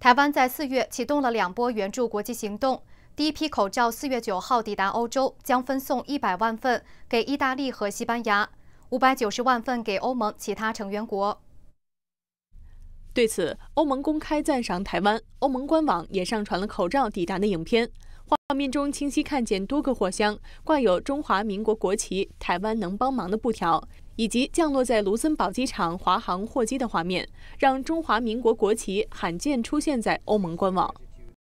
台湾在四月启动了两波援助国际行动，第一批口罩四月九号抵达欧洲，将分送一百万份给意大利和西班牙，五百九十万份给欧盟其他成员国。对此，欧盟公开赞赏台湾，欧盟官网也上传了口罩抵达的影片。画面中清晰看见多个货箱挂有中华民国国旗、台湾能帮忙的布条，以及降落在卢森堡机场华航货机的画面，让中华民国国旗罕见出现在欧盟官网。